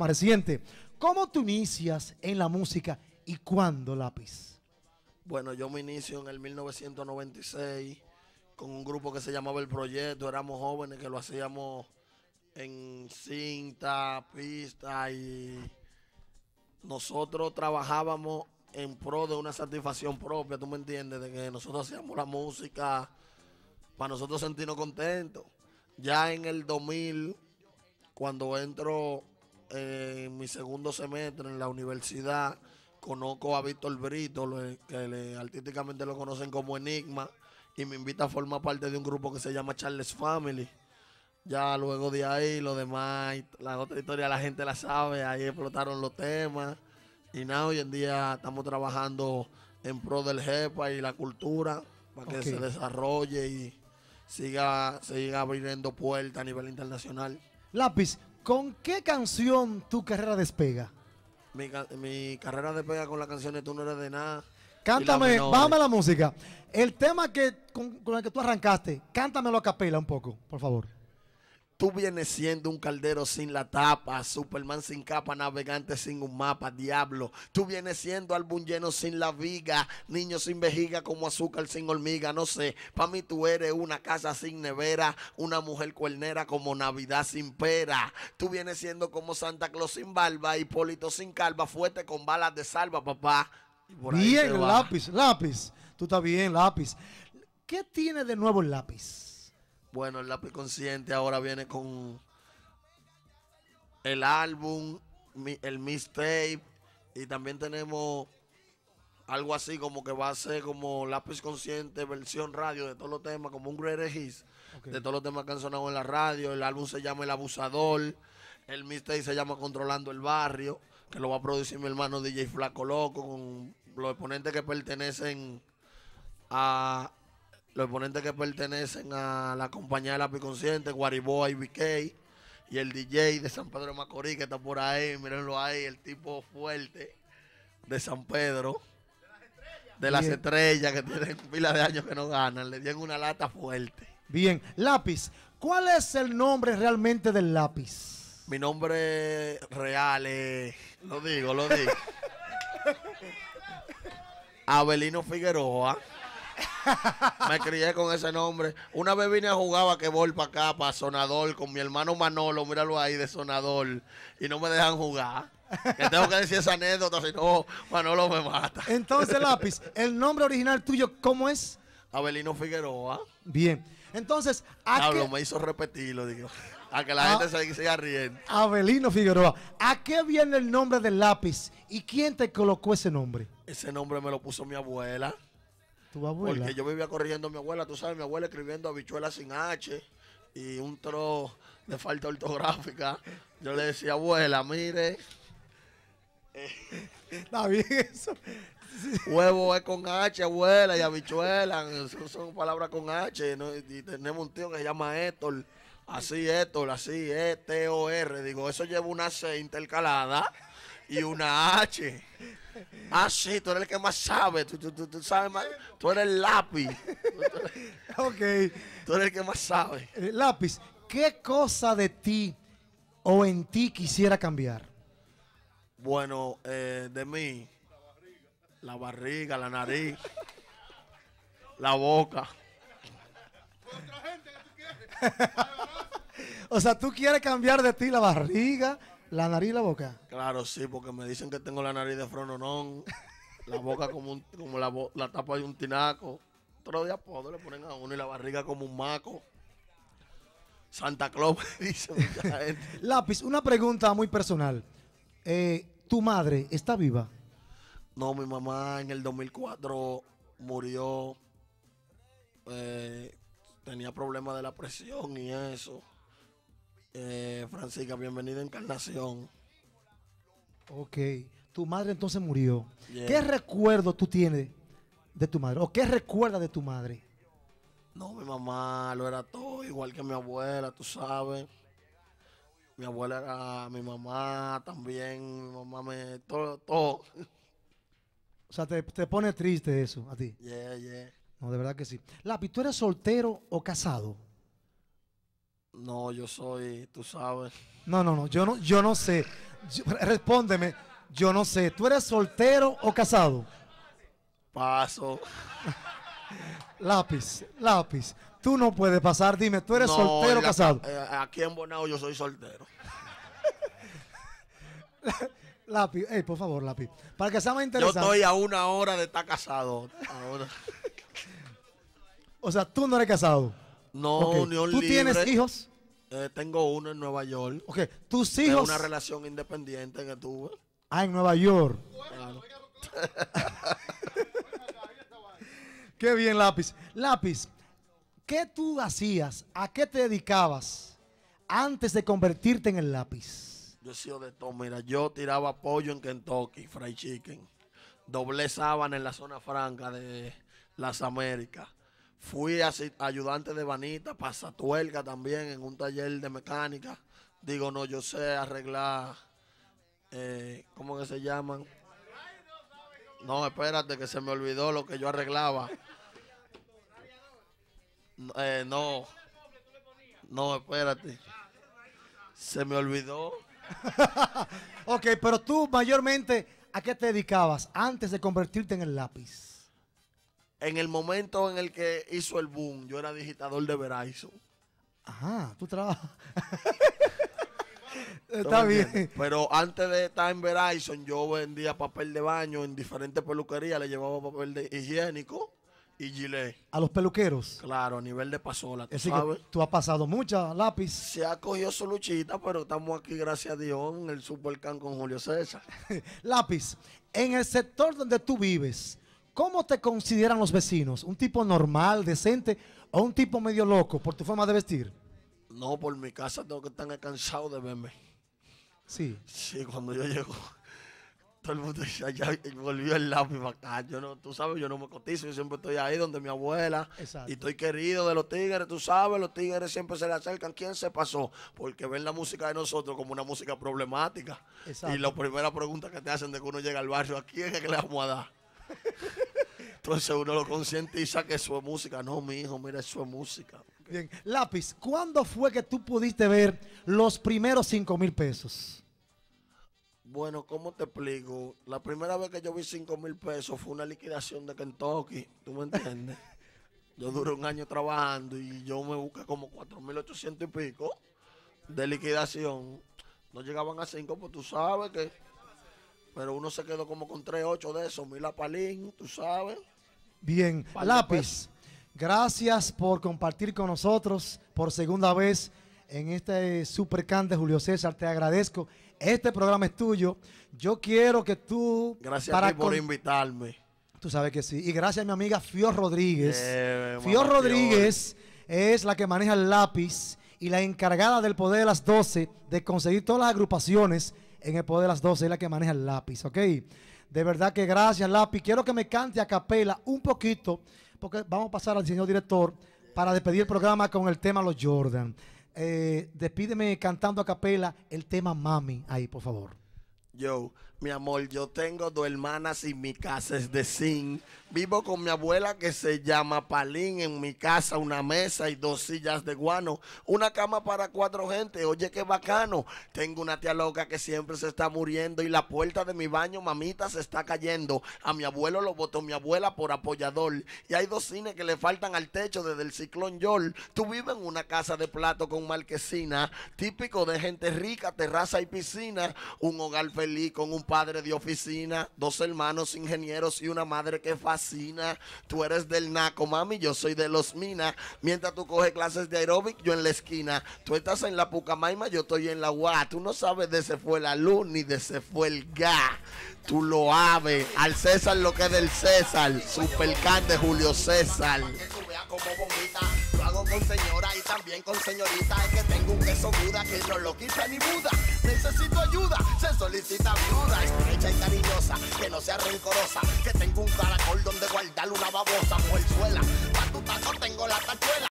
Marciente, ¿cómo tú inicias en la música y cuándo, Lápiz? Bueno, yo me inicio en el 1996 con un grupo que se llamaba El Proyecto. Éramos jóvenes que lo hacíamos en cinta, pista y nosotros trabajábamos en pro de una satisfacción propia, tú me entiendes, de que nosotros hacíamos la música para nosotros sentirnos contentos. Ya en el 2000, cuando entro eh, en mi segundo semestre en la universidad. Conozco a Víctor Brito, que artísticamente lo conocen como Enigma, y me invita a formar parte de un grupo que se llama Charles Family. Ya luego de ahí, lo demás, la otra historia la gente la sabe, ahí explotaron los temas. Y nada, hoy en día estamos trabajando en pro del JEPA y la cultura para que se desarrolle y siga, siga abriendo puertas a nivel internacional. Lápiz, ¿Con qué canción tu carrera despega? Mi, carrera despega con la canción de Tú no eres de nada. Cántame, bájame la música. El tema que, con, con, el que tú arrancaste, cántamelo a capela un poco, por favor tú vienes siendo un caldero sin la tapa, Superman sin capa, navegante sin un mapa, diablo. Tú vienes siendo álbum lleno sin la viga, niño sin vejiga como azúcar sin hormiga, no sé. para mí tú eres una casa sin nevera, una mujer cuernera como Navidad sin pera. Tú vienes siendo como Santa Claus sin barba, Hipólito sin calva, fuerte con balas de salva, papá. bien, lápiz, lápiz. Tú estás bien, lápiz. ¿Qué tiene de nuevo el lápiz? Bueno, el lápiz consciente ahora viene con el álbum, el mixtape y también tenemos algo así como que va a ser como lápiz consciente, versión radio de todos los temas, como un great hits de todos los temas que han sonado en la radio. El álbum se llama El Abusador, el mixtape se llama Controlando el Barrio, que lo va a producir mi hermano DJ Flaco Loco con los exponentes que pertenecen a los ponentes que pertenecen a la compañía de Lápiz Consciente, Guariboa BK y el DJ de San Pedro de Macorís que está por ahí, mírenlo ahí, el tipo fuerte de San Pedro, de las estrellas, estrellas que tienen pila de años que no ganan, le dieron una lata fuerte. Bien, lápiz, ¿cuál es el nombre realmente del lápiz? Mi nombre real es, lo digo, lo digo. Abelino Figueroa. me crié con ese nombre. Una vez vine a jugar a quebol para acá, para Sonador, con mi hermano Manolo, míralo ahí, de Sonador, y no me dejan jugar. Que tengo que decir esa anécdota, si no, Manolo me mata. Entonces, Lápiz, ¿el nombre original tuyo cómo es? Abelino Figueroa. Bien. Entonces, a Pablo, me hizo repetirlo, digo. A que la ah. gente se siga riendo. Abelino Figueroa. ¿A qué viene el nombre del lápiz? ¿Y quién te colocó ese nombre? Ese nombre me lo puso mi abuela. Porque yo vivía corrigiendo a mi abuela, tú sabes, mi abuela escribiendo habichuelas sin H y un tro de falta ortográfica. Yo le decía, abuela, mire. Está bien eso. Huevo es con H, abuela y habichuela. Son, palabras con H. Y tenemos un tío que se llama Héctor. Así, Héctor, así, E-T-O-R. Digo, eso lleva una C intercalada y una H. Ah, sí, tú eres el que más sabe. Tú, eres el lápiz. ok. Tú eres el que más sabe. El eh, lápiz, ¿qué cosa de ti o en ti quisiera cambiar? Bueno, eh, de mí, la barriga, la nariz, la boca. o sea, tú quieres cambiar de ti la barriga, ¿La nariz y la boca? Claro, sí, porque me dicen que tengo la nariz de frononón, la boca como, como la, la, tapa de un tinaco. Todos los puedo le ponen a uno y la barriga como un maco. Santa Claus me dice Lápiz, una pregunta muy personal. Eh, ¿Tu madre está viva? No, mi mamá en el 2004 murió. Eh, tenía problemas de la presión y eso. Eh, Francisca, bienvenida a Encarnación. Ok. Tu madre entonces murió. ¿Qué recuerdo tú tienes de tu madre? ¿O qué recuerdas de tu madre? No, mi mamá lo era todo, igual que mi abuela, tú sabes. Mi abuela era mi mamá también, mi mamá me... todo, todo. O sea, te, pone triste eso a ti. Yeah, yeah. No, de verdad que sí. La ¿tú eres soltero o casado? No, yo soy, tú sabes. No, no, no, yo no, yo no sé. respóndeme, yo no sé. ¿Tú eres soltero o casado? Paso. lápiz, lápiz. Tú no puedes pasar, dime, ¿tú eres soltero o casado? Eh, aquí en Bonao yo soy soltero. lápiz, ey, por favor, lápiz. Para que sea más interesante. Yo estoy a una hora de estar casado. o sea, tú no eres casado. No, okay. unión ¿Tú tienes hijos? Eh, tengo uno en Nueva York. Ok, tus hijos. una relación independiente que tuve. Ah, en Nueva York. qué bien, lápiz. Lápiz, ¿qué tú hacías? ¿A qué te dedicabas antes de convertirte en el lápiz? Yo sido de todo. Mira, yo tiraba pollo en Kentucky, fried chicken. Doblezaban en la zona franca de las Américas. Fui ayudante de banita, pasatuelga también en un taller de mecánica. Digo, no, yo sé arreglar, eh, ¿cómo que se llaman? No, espérate, que se me olvidó lo que yo arreglaba. no, eh, no, espérate. Se me olvidó. ok, pero tú mayormente, ¿a qué te dedicabas antes de convertirte en el lápiz? En el momento en el que hizo el boom, yo era digitador de Verizon. Ajá, tú trabajas. Está bien. Pero antes de estar en Verizon, yo vendía papel de baño en diferentes peluquerías, le llevaba papel de higiénico y gilet. ¿A los peluqueros? Claro, a nivel de pasola. ¿tú, tú has pasado mucha lápiz. Se ha cogido su luchita, pero estamos aquí, gracias a Dios, en el Supercan con Julio César. lápiz, en el sector donde tú vives, ¿Cómo te consideran los vecinos? ¿Un tipo normal, decente o un tipo medio loco por tu forma de vestir? No, por mi casa tengo que estar cansado de verme. Sí. Sí, cuando yo llego, todo el mundo ya, ya volvió el lápiz Yo no, tú sabes, yo no me cotizo, yo siempre estoy ahí donde mi abuela. Exacto. Y estoy querido de los tigres, tú sabes, los tigres siempre se le acercan. ¿Quién se pasó? Porque ven la música de nosotros como una música problemática. Y la primera pregunta que te hacen de que uno llega al barrio, ¿a quién es que le vamos a dar? Entonces uno lo concientiza que eso es música. No, mi hijo, mira, eso es música. Bien, lápiz, ¿cuándo fue que tú pudiste ver los primeros 5 mil pesos? Bueno, ¿cómo te explico? La primera vez que yo vi 5 mil pesos fue una liquidación de Kentucky, ¿tú me entiendes? yo duré un año trabajando y yo me busqué como mil 4 4.800 y pico de liquidación. No llegaban a 5, pues tú sabes que pero uno se quedó como con 3, 8 de esos, mil palín, tú sabes. Bien, pues. lápiz. Gracias por compartir con nosotros por segunda vez en este de Julio César. Te agradezco. Este programa es tuyo. Yo quiero que tú. Gracias a ti por invitarme. Tú sabes que sí. Y gracias a mi amiga Fior Rodríguez. Eh, Fío Rodríguez es la que maneja el lápiz y la encargada del poder de las 12 de conseguir todas las agrupaciones en el poder de las 12 es la que maneja el lápiz, ¿ok? De verdad que gracias, lápiz. Quiero que me cante a capela un poquito, porque vamos a pasar al señor director para despedir el programa con el tema Los Jordan. Eh, despídeme cantando a capela el tema Mami, ahí, por favor. Yo. Mi amor, yo tengo dos hermanas y mi casa es de zinc. Vivo con mi abuela que se llama Palín. En mi casa una mesa y dos sillas de guano. Una cama para cuatro gente. Oye, qué bacano. Tengo una tía loca que siempre se está muriendo y la puerta de mi baño, mamita, se está cayendo. A mi abuelo lo votó mi abuela por apoyador. Y hay dos cines que le faltan al techo desde el ciclón Yol. Tú vives en una casa de plato con marquesina. Típico de gente rica, terraza y piscina. Un hogar feliz con un padre de oficina, dos hermanos ingenieros y una madre que fascina. Tú eres del Naco, mami, yo soy de los Minas. Mientras tú coges clases de aeróbic, yo en la esquina. Tú estás en la Pucamaima, yo estoy en la UA. Tú no sabes de se fue la luz ni de se fue el gas. Tú lo aves. Al César lo que es del César. Supercan de Julio César como bombita. Lo hago con señora y también con señorita. Es que tengo un queso duda que no lo quita ni muda, Necesito ayuda, se solicita viuda, estrecha y cariñosa, que no sea rencorosa. Que tengo un caracol donde guardar una babosa, suela, Pa' tu taco tengo la tachuela.